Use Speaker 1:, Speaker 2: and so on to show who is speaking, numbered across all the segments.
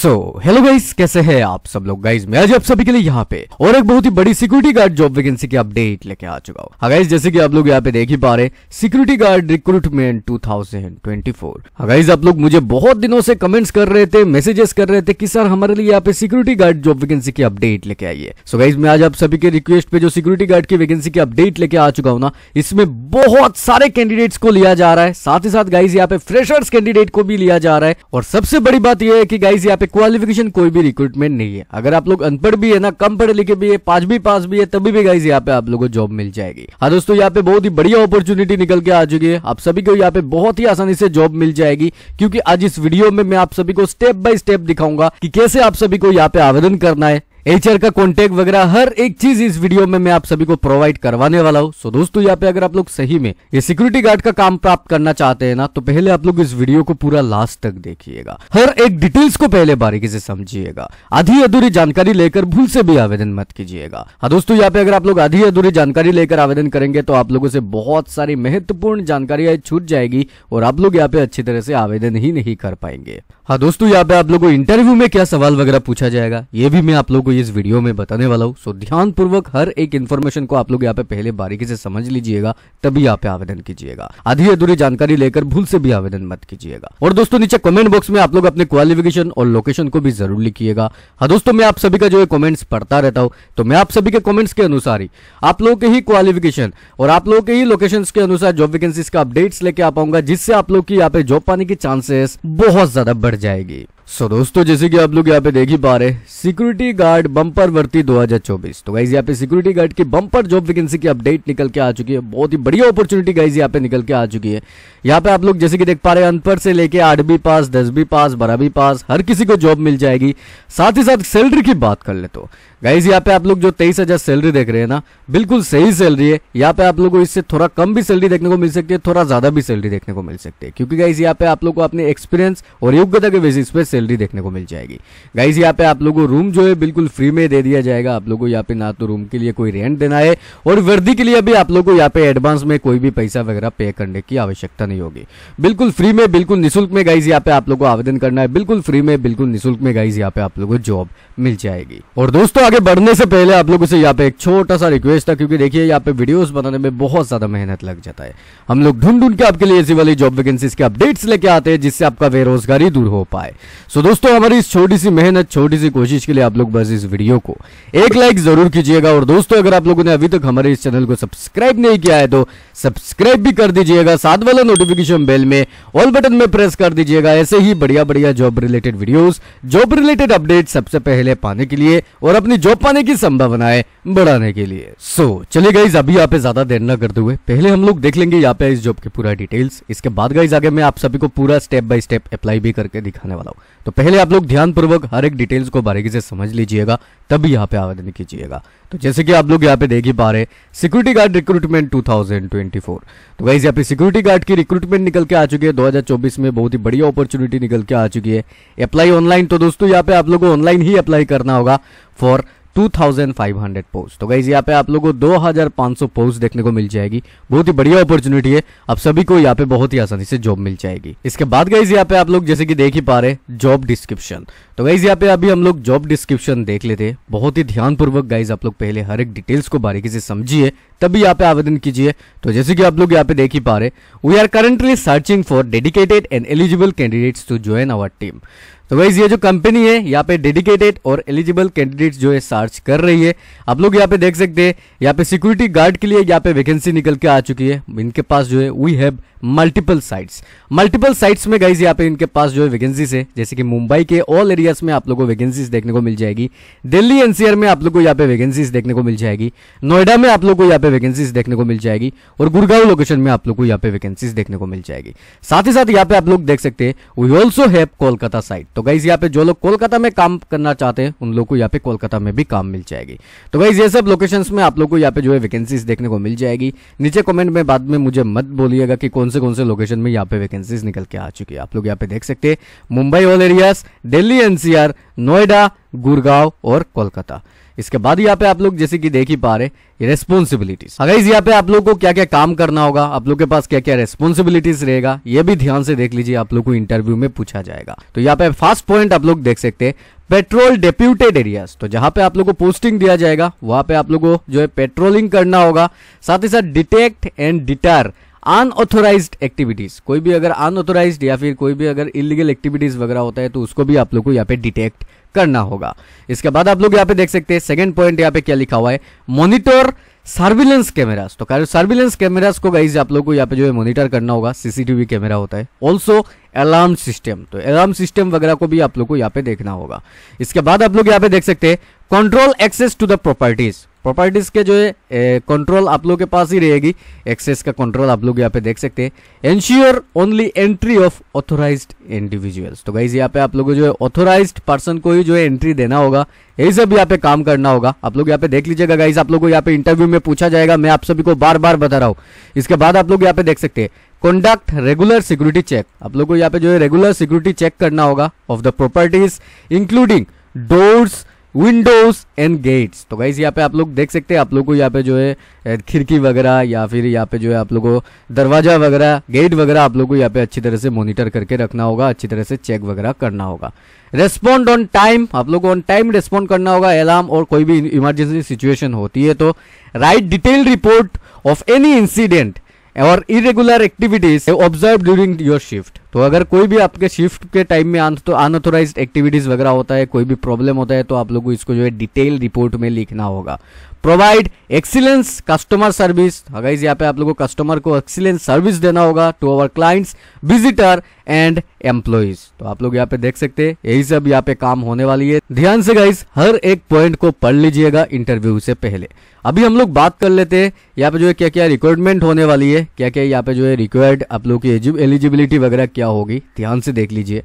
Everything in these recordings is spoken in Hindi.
Speaker 1: सो हेलो गाइस कैसे हैं आप सब लोग गाइस मैं आज आप सभी के लिए यहाँ पे और एक बहुत ही बड़ी सिक्योरिटी गार्ड जॉब वैकेंसी की अपडेट लेके आ चुका हूँ गाइस हाँ जैसे कि आप लोग यहाँ पे देख ही पा रहे सिक्योरिटी गार्ड रिक्रूटमेंट 2024 गाइस आप लोग मुझे बहुत दिनों से कमेंट्स कर रहे थे मैसेजेस कर रहे थे कि सर हमारे लिए यहाँ पे सिक्योरिटी गार्ड जॉब वैकेंसी की अपडेट लेके आइए सो गाइज मैं आज आप सभी के रिक्वेस्ट पे जो सिक्योरिटी गार्ड की वैकेंसी की अपडेट लेके आ चुका हूँ ना इसमें बहुत सारे कैंडिडेट्स को लिया जा रहा है साथ ही साथ गाइज यहाँ पे फ्रेशर्स कैंडिडेट को भी लिया जा रहा है और सबसे बड़ी बात यह है कि गाइज यहाँ पे क्वालिफिकेशन कोई भी रिक्रूटमेंट नहीं है अगर आप लोग अनपढ़ भी है ना कम पढ़े लिखे भी है पांच भी पास भी है तभी भी गाइज यहाँ पे आप लोगों को जॉब मिल जाएगी हाँ दोस्तों यहाँ पे बहुत ही बढ़िया अपॉर्चुनिटी निकल के आ चुकी है आप सभी को यहाँ पे बहुत ही आसानी से जॉब मिल जाएगी क्योंकि आज इस वीडियो में मैं आप सभी को स्टेप बाय स्टेप दिखाऊंगा कि कैसे आप सभी को यहाँ पे आवेदन करना है एच का कॉन्टेक्ट वगैरह हर एक चीज इस वीडियो में मैं आप सभी को प्रोवाइड करवाने वाला हूँ सो so, दोस्तों यहाँ पे अगर आप लोग सही में ये सिक्योरिटी गार्ड का काम प्राप्त करना चाहते हैं ना तो पहले आप लोग इस वीडियो को पूरा लास्ट तक देखिएगा हर एक डिटेल्स को पहले बारीकी से समझिएगा आधी अधूरी जानकारी लेकर भूल से भी आवेदन मत कीजिएगा हाँ दोस्तों यहाँ पे अगर आप लोग आधी अधूरी जानकारी लेकर आवेदन करेंगे तो आप लोगों से बहुत सारी महत्वपूर्ण जानकारी छूट जाएगी और आप लोग यहाँ पे अच्छी तरह से आवेदन ही नहीं कर पाएंगे हाँ दोस्तों यहाँ पे आप लोगों को इंटरव्यू में क्या सवाल वगैरह पूछा जाएगा ये भी मैं आप लोगों आपको इस वीडियो में बताने वाला हूँ सो ध्यानपूर्वक हर एक इन्फॉर्मेशन को आप लोग यहाँ पे पहले बारीकी से समझ लीजिएगा तभी यहाँ पे आवेदन कीजिएगा आधी अधूरी जानकारी लेकर भूल से भी आवेदन मत कीजिएगा और दोस्तों नीचे कमेंट बॉक्स में आप लोग अपने क्वालिफिकेशन और लोकेशन को भी जरूर लिखिएगा हाँ दोस्तों मैं आप सभी का जो है कॉमेंट्स पढ़ता रहता हूँ तो मैं आप सभी के कॉमेंट्स के अनुसार ही आप लोग के ही क्वालिफिकेशन और आप लोग के ही लोकेशन के अनुसार जॉब वैकेंसी का अपडेट्स लेके आ पाऊंगा जिससे आप लोग की यहाँ पे जॉब पाने की चांसेस बहुत ज्यादा बढ़ जाएगी सो so, दोस्तों जैसे कि आप लोग यहाँ पे देख ही पा रहे सिक्योरिटी गार्ड बम्पर वर्ती 2024 तो गाइज यहाँ पे सिक्योरिटी गार्ड की बम्पर जॉब वैकेंसी की अपडेट निकल के आ चुकी है बहुत ही बढ़िया अपॉर्चुनिटी गाइज यहाँ पे निकल के आ चुकी है यहाँ पे आप लोग जैसे कि देख पा रहे हैं अनपढ़ से लेके आठवीं पास दसवीं पास बारहवीं पास हर किसी को जॉब मिल जाएगी साथ ही साथ सैलरी की बात कर ले तो गाइज यहाँ पे आप लोग जो तेईस हजार सैलरी देख रहे हैं ना बिल्कुल सही सैलरी है यहाँ पे आप लोग को इससे थोड़ा कम भी सैलरी देखने को मिल सकती है थोड़ा ज्यादा भी सैलरी देखने को मिल सकती है क्योंकि गाइज यहाँ पे आप लोग को अपने एक्सपीरियंस और योग्यता के बेसिस पे सैलरी देखने को मिल जाएगी गाइज यहाँ पे आप लोग को रूम जो है बिल्कुल फ्री में दे दिया जाएगा आप लोग को यहाँ पे ना तो रूम के लिए कोई रेंट देना है और वर्दी के लिए भी आप लोग को यहाँ पे एडवांस में कोई भी पैसा वगैरह पे करने की आवश्यकता नहीं होगी बिल्कुल फ्री में बिल्कुल निःशुल्क में गाइज यहाँ पे आप लोग को आवेदन करना है बिल्कुल फ्री में बिल्कुल निःशुल्क में गाइज यहाँ पे आप लोग को जॉब मिल जाएगी और दोस्तों आगे बढ़ने से पहले आप लोगों से यहाँ पे एक छोटा सा रिक्वेस्ट था क्योंकि देखिए यहाँ पे वीडियोस बनाने में बहुत ज्यादा मेहनत लग जाता है हम लोग ढूंढ ढूंढ के आपके लिए ऐसी वाली जॉब वैकेंसीज के अपडेट्स लेके आते हैं जिससे आपका बेरोजगारी दूर हो पाए सो दोस्तों हमारी इस छोटी सी मेहनत छोटी सी कोशिश के लिए आप लोग बस इस वीडियो को एक लाइक जरूर कीजिएगा और दोस्तों अगर आप लोगों ने अभी तक हमारे इस चैनल को सब्सक्राइब नहीं किया है तो सब्सक्राइब भी कर दीजिएगा साथ वाला नोटिफिकेशन बेल में ऑल बटन में प्रेस कर दीजिएगा ऐसे ही बढ़िया बढ़िया job related videos job related update सबसे पहले पाने के लिए और अपनी जॉब पाने की संभावनाएं बढ़ाने के लिए सो so, चलिए गाइज अभी यहाँ पे ज्यादा देर न करते हुए पहले हम लोग देख लेंगे यहाँ पे इस जॉब की पूरा डिटेल्स इसके बाद गाइज आगे मैं आप सभी को पूरा स्टेप बाय स्टेप अप्लाई भी करके दिखाने वाला हूँ तो पहले आप लोग ध्यान पूर्वक हर एक डिटेल्स को बारीकी से समझ लीजिएगा तभी यहाँ पे आवेदन कीजिएगा तो जैसे कि आप लोग यहाँ पे देख ही पा रहे सिक्योरिटी गार्ड रिक्रूटमेंट 2024 तो वही यहाँ पे सिक्योरिटी गार्ड की रिक्रूटमेंट निकल के आ चुकी है 2024 में बहुत ही बढ़िया अपॉर्चुनिटी निकल के आ चुकी है अप्लाई ऑनलाइन तो दोस्तों यहाँ पे आप लोगों को ऑनलाइन ही अप्लाई करना होगा फॉर 2500 पोस्ट तो गाइज यहाँ पे आप लोगों को 2500 पोस्ट देखने को मिल जाएगी बहुत ही बढ़िया अपॉर्चुनिटी है आप सभी को यहाँ पे बहुत ही आसानी से जॉब मिल जाएगी इसके बाद गाइज यहाँ पे आप लोग जैसे कि देख ही पा रहे जॉब डिस्क्रिप्शन तो गाइज यहाँ पे अभी हम लोग जॉब डिस्क्रिप्शन देख लेते हैं बहुत ही ध्यानपूर्वक गाइज आप लोग पहले हर एक डिटेल्स को बारीकी से समझिए तभी यहाँ पे आवेदन कीजिए तो जैसे कि आप लोग यहाँ पे देख ही पा रहे we are currently searching for dedicated and eligible candidates to join our team तो वाइज ये जो कंपनी है यहाँ पे डेडिकेटेड और एलिजिबल कैंडिडेट जो है सर्च कर रही है आप लोग यहाँ पे देख सकते हैं यहाँ पे सिक्योरिटी गार्ड के लिए यहाँ पे वैकेंसी निकल के आ चुकी है इनके पास जो है we have multiple sites multiple sites में गाइज यहाँ पे इनके पास जो है वैकेंसी है जैसे कि मुंबई के ऑल एरियाज में आप लोगों को वैकेंसीज देखने को मिल जाएगी दिल्ली एनसीआर में आप लोग को यहाँ पे वैकेंसीज देखने को मिल जाएगी नोएडा में आप लोग को यहाँ पे वैकेंसीज देखने को मिल जाएगी और गुड़गांव लोकेशन में आप लोग को यहाँ पे वैकेंसीज देखने को मिल जाएगी साथ ही साथ यहाँ पे आप लोग देख सकते हैं we also have Kolkata site तो गाइज यहाँ पे जो लोग कोलकाता में काम करना चाहते हैं उन लोग को यहाँ पे कोलकाता में भी काम मिल जाएगी तो गाइज ये सब लोकेशंस में आप लोग को यहाँ पे जो है वैकेंसीज देखने को मिल जाएगी नीचे कमेंट में बाद में मुझे मत बोलिएगा कि कौन से कौन से लोकेशन में यहाँ पे वैकेंसीज निकल के आ चुकी है आप लोग यहाँ पे देख सकते हैं Mumbai all areas Delhi NCR Noida Gurgaon और कोलकाता इसके बाद यहाँ पे आप लोग जैसे कि देख ही पा रहे रेस्पॉन्सिबिलिटीज अगर यहाँ पे आप लोग को क्या क्या काम करना होगा आप लोग के पास क्या क्या रेस्पॉन्सिबिलिटीज रहेगा ये भी ध्यान से देख लीजिए आप लोग को इंटरव्यू में पूछा जाएगा तो यहाँ पे फर्स्ट पॉइंट आप लोग देख सकते हैं पेट्रोल डेप्यूटेड एरियाज तो जहां पे आप लोगों को पोस्टिंग दिया जाएगा वहां पे आप लोगों को जो है पेट्रोलिंग करना होगा साथ ही साथ detect and deter unauthorized activities कोई भी अगर अनऑथोराइज या फिर कोई भी अगर इलीगल एक्टिविटीज वगैरह होता है तो उसको भी आप लोग को यहाँ पे डिटेक्ट करना होगा इसके बाद आप लोग यहाँ पे देख सकते हैं सेकेंड पॉइंट यहाँ पे क्या लिखा हुआ है मॉनिटर सर्विलेंस कैमरास तो सर्विलेंस कैमरास को गाइज आप लोग को यहाँ पे जो है मॉनिटर करना होगा सीसीटीवी कैमरा होता है ऑल्सो अलार्म सिस्टम तो अलार्म सिस्टम वगैरह को भी आप लोग को यहाँ पे देखना होगा इसके बाद आप लोग यहाँ पे देख सकते हैं control access to the properties properties के जो है कंट्रोल आप लोग के पास ही रहेगी एक्सेस का कंट्रोल आप लोग यहाँ पे देख सकते हैं ensure only entry of authorized individuals तो गाइज यहाँ पे आप लोगों जो है ऑथोराइज पर्सन को ही जो है एंट्री देना होगा यही सब यहाँ पे काम करना होगा आप लोग यहाँ पे देख लीजिएगा गाइज आप लोग को यहाँ पे इंटरव्यू में पूछा जाएगा मैं आप सभी को बार बार बता रहा हूँ इसके बाद आप लोग यहाँ पे देख सकते हैं कंडक्ट रेगुलर सिक्योरिटी चेक आप लोगों को यहाँ पे जो है रेगुलर सिक्योरिटी चेक करना होगा of the properties including doors windows and gates तो गाइज यहाँ पे आप लोग देख सकते हैं आप लोग को यहाँ पे जो है खिड़की वगैरह या फिर यहाँ पे जो है आप लोग को दरवाजा वगैरह गेट वगैरह आप लोग को यहाँ पे अच्छी तरह से मॉनिटर करके रखना होगा अच्छी तरह से चेक वगैरह करना होगा रेस्पॉन्ड ऑन टाइम आप लोग को ऑन टाइम रेस्पॉन्ड करना होगा अलार्म और कोई भी इमरजेंसी सिचुएशन होती है तो write detail report of any incident और irregular activities observe during your shift तो अगर कोई भी आपके शिफ्ट के टाइम में आन तो अनऑथोराइज एक्टिविटीज वगैरह होता है कोई भी प्रॉब्लम होता है तो आप लोगों को इसको जो है डिटेल रिपोर्ट में लिखना होगा प्रोवाइड एक्सीलेंस कस्टमर सर्विस अगर यहाँ पे आप लोगों को कस्टमर को एक्सीलेंस सर्विस देना होगा to our clients visitor and employees तो आप लोग यहाँ पे देख सकते हैं यही सब यहाँ पे काम होने वाली है ध्यान से गाइज हर एक पॉइंट को पढ़ लीजिएगा इंटरव्यू से पहले अभी हम लोग बात कर लेते हैं यहाँ पे जो है क्या क्या रिक्वायरमेंट होने वाली है क्या क्या यहाँ पे जो है रिक्वायर्ड आप लोग की एलिजिबिलिटी वगैरह क्या होगी ध्यान से देख लीजिए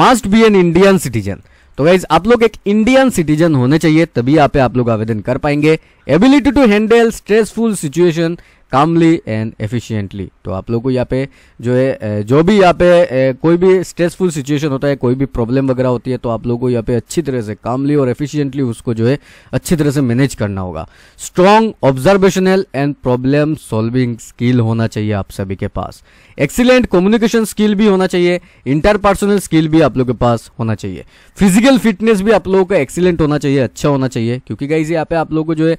Speaker 1: must be an Indian citizen तो गाइज आप लोग एक इंडियन सिटीजन होने चाहिए तभी आप लोग आवेदन कर पाएंगे ability to handle stressful situation calmly and efficiently तो आप लोग को यहाँ पे जो है जो भी यहाँ पे कोई भी स्ट्रेसफुल सिचुएशन होता है कोई भी प्रॉब्लम वगैरह होती है तो आप लोग को यहाँ पे अच्छी तरह से कामली और एफिशिएंटली उसको जो है अच्छी तरह से मैनेज करना होगा strong observational and problem solving skill होना चाहिए आप सभी के पास एक्सीलेंट कम्युनिकेशन स्किल भी होना चाहिए इंटरपर्सनल स्किल भी आप लोग के पास होना चाहिए फिजिकल फिटनेस भी आप लोगों का एक्सीलेंट होना चाहिए अच्छा होना चाहिए क्योंकि से यहाँ पे आप लोग को जो है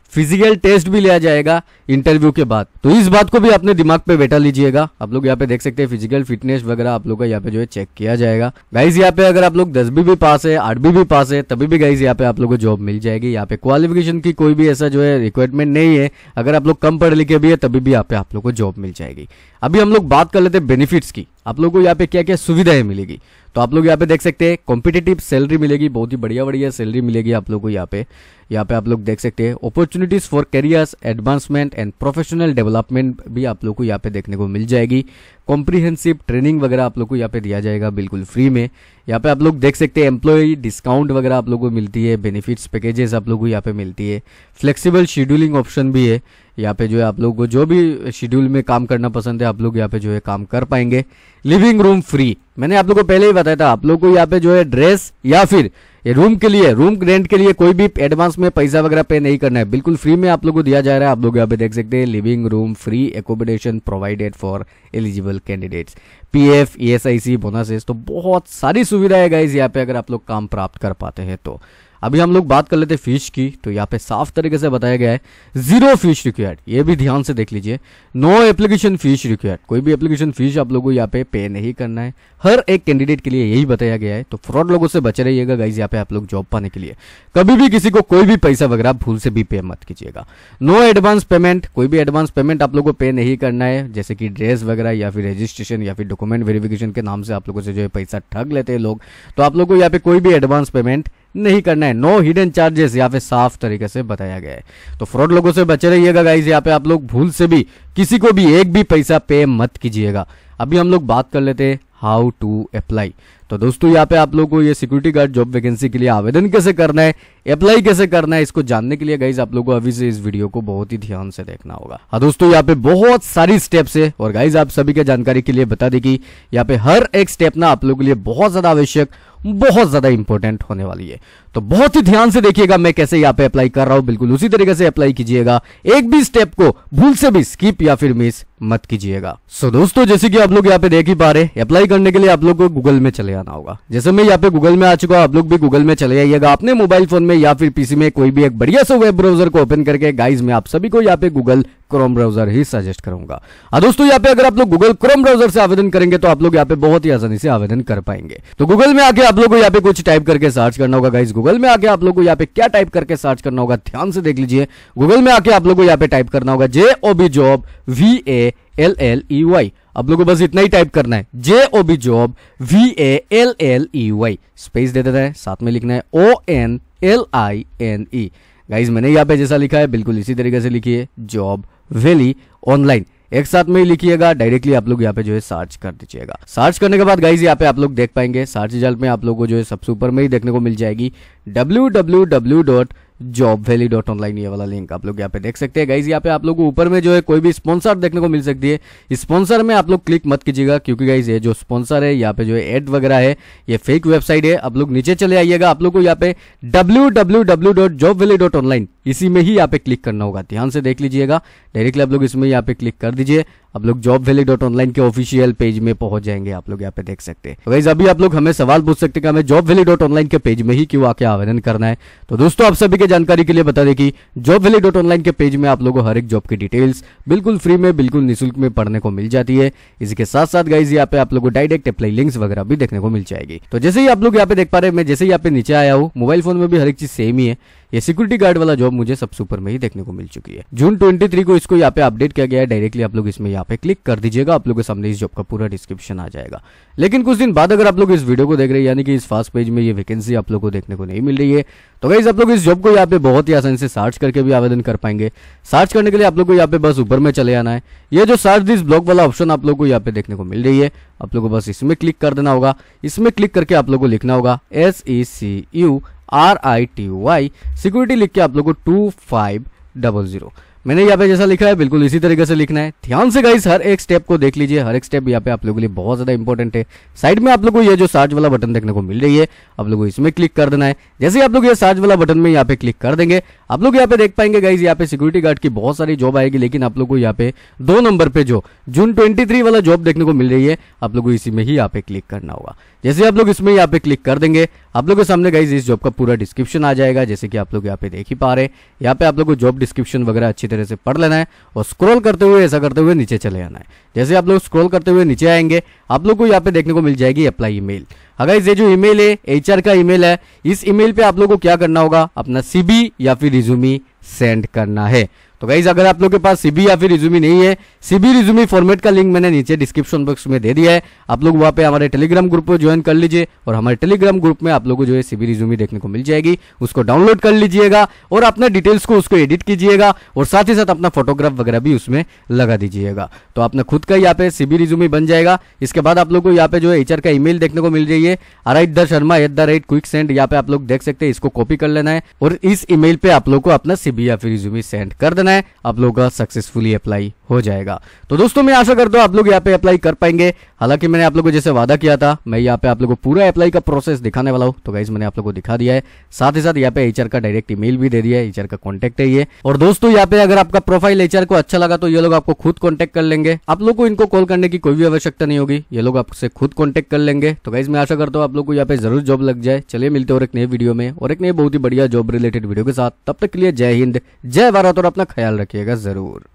Speaker 1: फिजिकल टेस्ट भी लिया जाएगा इंटरव्यू के बाद तो इस बात को भी अपने दिमाग पे बैठा लीजिएगा आप लोग यहाँ पे देख सकते हैं फिजिकल फिटनेस वगैरह आप लोग का यहाँ पे जो है चेक किया जाएगा गाइज यहाँ पे अगर आप लोग दस भी, भी पास है आठ भी, भी पास है तभी भी गाइज यहाँ पे आप लोग को जॉब मिल जाएगी यहाँ पे क्वालिफिकेशन की कोई भी ऐसा जो है रिक्वायरमेंट नहीं है अगर आप लोग कम पढ़ लिखे भी है तभी भी यहाँ पे आप लोग को जॉब मिल जाएगी अभी हम लोग बात कर लेते हैं बेनिफिट्स की आप लोग को यहाँ पे क्या क्या सुविधाएं मिलेगी तो आप लोग यहाँ पे देख सकते हैं कॉम्पिटेटिव सैलरी मिलेगी बहुत ही बढ़िया बढ़िया सैलरी मिलेगी आप लोग को यहाँ पे यहाँ पे आप लोग देख सकते हैं opportunity opportunities for careers advancement and professional development भी आप लोग को यहाँ पे देखने को मिल जाएगी कॉम्प्रीहेंसिव ट्रेनिंग वगैरह आप लोग को यहाँ पे दिया जाएगा बिल्कुल फ्री में यहाँ पे आप लोग देख सकते हैं एम्प्लॉय डिस्काउंट वगैरह आप लोग को मिलती है बेनिफिट्स पैकेजेस आप लोग को यहाँ पे मिलती है फ्लेक्सिबल शेड्यूलिंग ऑप्शन भी है यहाँ पे जो है आप लोग को जो भी शेड्यूल में काम करना पसंद है आप लोग यहाँ पे जो है काम कर पाएंगे लिविंग रूम फ्री मैंने आप लोग को पहले ही बताया था आप लोग को यहाँ पे जो है ड्रेस या फिर ये रूम के लिए रूम रेंट के लिए कोई भी एडवांस में पैसा वगैरह पे नहीं करना है बिल्कुल फ्री में आप लोग को दिया जा रहा है आप लोग यहाँ पे देख सकते हैं living room free accommodation provided for eligible candidates PF ESIC bonuses तो बहुत सारी सुविधाएं है गाइज यहाँ पे अगर आप लोग काम प्राप्त कर पाते हैं तो अभी हम लोग बात कर लेते हैं फिश की तो यहाँ पे साफ तरीके से बताया गया है जीरो फीस रिक्वायर्ड ये भी ध्यान से देख लीजिए नो एप्लीकेशन फीस रिक्वायर्ड कोई भी एप्लीकेशन फीस आप लोगों को यहाँ पे पे नहीं करना है हर एक कैंडिडेट के लिए यही बताया गया है तो फ्रॉड लोगों से बचे रहिएगा गाइज यहाँ पे आप लोग जॉब पाने के लिए कभी भी किसी को कोई भी पैसा वगैरह भूल से भी पे मत कीजिएगा नो एडवांस पेमेंट कोई भी एडवांस पेमेंट आप लोग को पे नहीं करना है जैसे कि ड्रेस वगैरह या फिर रजिस्ट्रेशन या फिर डॉक्यूमेंट वेरिफिकेशन के नाम से आप लोगों से जो है पैसा ठग लेते हैं लोग तो आप लोग को यहाँ पे कोई भी एडवांस पेमेंट नहीं करना है नो हिडन चार्जेस यहाँ पे साफ तरीके से बताया गया है तो फ्रॉड लोगों से बचे रहिएगा गाइज यहाँ पे आप लोग भूल से भी किसी को भी एक भी पैसा पे मत कीजिएगा अभी हम लोग बात कर लेते हैं हाउ टू अप्लाई तो दोस्तों यहाँ पे आप लोग को ये सिक्योरिटी गार्ड जॉब वैकेंसी के लिए आवेदन कैसे करना है अप्लाई कैसे करना है इसको जानने के लिए गाइज आप लोग को अभी से इस वीडियो को बहुत ही ध्यान से देखना होगा हाँ दोस्तों यहाँ पे बहुत सारी स्टेप्स है और गाइज आप सभी के जानकारी के लिए बता दें कि यहाँ पे हर एक स्टेप ना आप लोग के लिए बहुत ज्यादा आवश्यक बहुत ज़्यादा इंपॉर्टेंट होने वाली है तो बहुत ही ध्यान से देखिएगा मैं कैसे यहाँ पे अप्लाई कर रहा हूं बिल्कुल उसी तरीके से अप्लाई कीजिएगा एक भी स्टेप को भूल से भी स्किप या फिर मिस मत कीजिएगा सो so, दोस्तों जैसे कि आप लोग यहाँ पे देख ही पा रहे अप्लाई करने के लिए आप लोग को गूगल में चले आना होगा जैसे मैं यहाँ पे गूगल में आ चुका हूँ आप लोग भी गूगल में चले आइएगा अपने मोबाइल फोन में या फिर पीसी में कोई भी एक बढ़िया सा वेब ब्राउजर को ओपन करके गाइज में आप सभी को यहाँ पे गूगल क्रोम ब्राउजर ही सजेस्ट करूंगा और हाँ दोस्तों यहाँ पे अगर आप लोग गूगल क्रोम ब्राउजर से आवेदन करेंगे तो आप लोग यहाँ पे बहुत ही आसानी से आवेदन कर पाएंगे तो गूगल में आके आप लोग को यहाँ पे कुछ टाइप करके सर्च करना होगा गाइज गूगल में आके आप लोग को यहाँ पे क्या टाइप करके सर्च करना होगा ध्यान से देख लीजिए गूगल में आके आप लोग को यहाँ पे टाइप करना होगा J O B job V A L L E Y आप लोगों को बस इतना ही टाइप करना है J O B job V A L L E Y space दे देता है साथ में लिखना है O N L I N E guys मैंने यहाँ पे जैसा लिखा है बिल्कुल इसी तरीके से लिखी है जॉब वेली ऑनलाइन एक साथ में ही लिखिएगा डायरेक्टली आप लोग यहाँ पे जो है सर्च कर दीजिएगा सर्च करने के बाद गाइज यहाँ पे आप लोग देख पाएंगे सर्च रिजल्ट में आप लोग को जो है सबसे ऊपर में ही देखने को मिल जाएगी W W W dot job valley dot online ये वाला लिंक आप लोग यहाँ पे देख सकते हैं गाइज यहाँ पे आप लोग को ऊपर में जो है कोई भी स्पॉन्सर देखने को मिल सकती है स्पॉन्सर में आप लोग क्लिक मत कीजिएगा क्योंकि गाइज ये जो स्पॉन्सर है यहाँ पे जो है एड वगैरह है ये फेक वेबसाइट है आप लोग नीचे चले आइएगा आप लोग को यहाँ पे डब्ल्यू इसी में ही यहाँ पे क्लिक करना होगा ध्यान से देख लीजिएगा डायरेक्टली आप लोग इसमें यहाँ पे क्लिक कर दीजिए आप लोग जॉब वैली डॉट ऑनलाइन के ऑफिशियल पेज में पहुंच जाएंगे आप लोग यहाँ पे देख सकते हैं वैसे अभी आप लोग हमें सवाल पूछ सकते हैं हमें जॉब वैली डॉट ऑनलाइन के पेज में ही क्यों आके आवेदन करना है तो दोस्तों आप सभी के जानकारी के लिए बता दें कि जॉब वैली डॉट ऑनलाइन के पेज में आप लोगों को हर एक जॉब की डिटेल्स बिल्कुल फ्री में बिल्कुल निःशुल्क में पढ़ने को मिल जाती है इसके साथ साथ गाइज यहाँ पे आप लोग को डायरेक्ट अप्लाई लिंक्स वगैरह भी देखने को मिल जाएगी तो जैसे ही आप लोग यहाँ पे देख पा रहे हैं मैं जैसे ही यहाँ पे नीचे आया हूँ मोबाइल फोन में भी हर एक चीज सेम ही है ये सिक्योरिटी गार्ड वाला जॉब मुझे सब सुपर में ही देखने को मिल चुकी है जून ट्वेंटी को इसको यहाँ पे अपडेट किया गया है डायरेक्टली आप लोग इसमें यहाँ पे क्लिक कर दीजिएगा आप लोग के सामने इस जॉब का पूरा डिस्क्रिप्शन आ जाएगा लेकिन कुछ दिन बाद अगर आप लोग इस वीडियो को देख रहे हैं यानी कि इस फास्ट पेज में ये वैकेंसी आप लोग को देखने को नहीं मिल रही है तो गाइज आप लोग इस जॉब को यहाँ पे बहुत ही आसानी से सर्च करके भी आवेदन कर पाएंगे सर्च करने के लिए आप लोग को यहाँ पे बस ऊपर में चले आना है ये जो सर्च दिस ब्लॉक वाला ऑप्शन आप लोग को यहाँ पे देखने को मिल रही है आप लोग को बस इसमें क्लिक कर देना होगा इसमें क्लिक करके आप लोग को लिखना होगा S E C U R I T Y security लिख के आप लोग को टू फाइव डबल जीरो मैंने यहाँ पे जैसा लिखा है बिल्कुल इसी तरीके से लिखना है ध्यान से गाइस हर एक स्टेप को देख लीजिए हर एक स्टेप यहाँ पे आप लोगों के लिए बहुत ज्यादा इंपॉर्टेंट है साइड में आप लोगों को ये जो सर्च वाला बटन देखने को मिल रही है आप लोगों को इसमें क्लिक कर देना है जैसे आप लोग ये सर्च वाला बटन में यहाँ पे क्लिक कर देंगे आप लोग यहाँ पे देख पाएंगे गाइज यहाँ पे सिक्योरिटी गार्ड की बहुत सारी जॉब आएगी लेकिन आप लोग को यहाँ पे दो नंबर पे जो जून ट्वेंटी वाला जॉब देखने को मिल रही है आप लोग को इसी में ही यहाँ पे क्लिक करना होगा जैसे आप लोग इसमें यहाँ पे क्लिक कर देंगे आप लोगों के सामने गाइज इस जॉब का पूरा डिस्क्रिप्शन आ जाएगा जैसे कि आप लोग यहाँ पे देख ही पा रहे यहाँ पे आप लोग को जॉब डिस्क्रिप्शन वगैरह अच्छी तरह से पढ़ लेना है और स्क्रॉल करते हुए ऐसा करते हुए नीचे चले आना है जैसे आप लोग स्क्रॉल करते हुए नीचे आएंगे आप लोग को यहाँ पे देखने को मिल जाएगी अप्लाई ईमेल अगर ये जो ईमेल है एच का ईमेल है इस ईमेल पे आप लोग को क्या करना होगा अपना सीबी या फिर रिज्यूमी सेंड करना है तो गाइज अगर आप लोग के पास सीबी या फिर रिज्यूमी नहीं है सीबी रिज्यूमी फॉर्मेट का लिंक मैंने नीचे डिस्क्रिप्शन बॉक्स में दे दिया है आप लोग वहाँ पे हमारे टेलीग्राम ग्रुप को ज्वाइन कर लीजिए और हमारे टेलीग्राम ग्रुप में आप लोग को जो है सीबी रिज्यूमी देखने को मिल जाएगी उसको डाउनलोड कर लीजिएगा और अपने डिटेल्स को उसको एडिट कीजिएगा और साथ ही साथ अपना फोटोग्राफ वगैरह भी उसमें लगा दीजिएगा तो आपने खुद का यहाँ पे सीबी रिज्यूमी बन जाएगा इसके बाद आप लोग को यहाँ पे जो है एचआर का ईमेल देखने को मिल रही है alright Sharma at the rate quick send यहाँ पे आप लोग देख सकते हैं इसको कॉपी कर लेना है और इस ईमेल पे आप लोग को अपना सीबी या फिर रिज्यूमी सेंड कर देना करना है आप लोगों का सक्सेसफुली अप्लाई हो जाएगा तो दोस्तों मैं आशा करता हूं आप लोग यहाँ पे अप्लाई कर पाएंगे हालांकि मैंने आप लोगों को जैसे वादा किया था मैं यहाँ पे आप लोगों को पूरा अप्लाई का प्रोसेस दिखाने वाला हूँ तो गाइज मैंने आप लोगों को दिखा दिया है साथ ही साथ यहाँ पे एच का डायरेक्ट ईमेल भी दे दिया है एचआर का कॉन्टेक्ट है ये और दोस्तों यहाँ पे अगर आपका प्रोफाइल एचआर को अच्छा लगा तो ये लोग आपको खुद कॉन्टेक्ट कर लेंगे आप लोग को इनको कॉल करने की कोई भी आवश्यकता नहीं होगी ये लोग आपसे खुद कॉन्टेक्ट कर लेंगे तो गाइज मैं आशा करता हूँ आप लोग को यहाँ पे जरूर जॉब लग जाए चलिए मिलते और एक नए वीडियो में और एक नए बहुत ही बढ़िया जॉब रिलेटेड वीडियो के साथ तब तक के लिए जय हिंद जय भारत और अपना ख्याल रखिएगा ज़रूर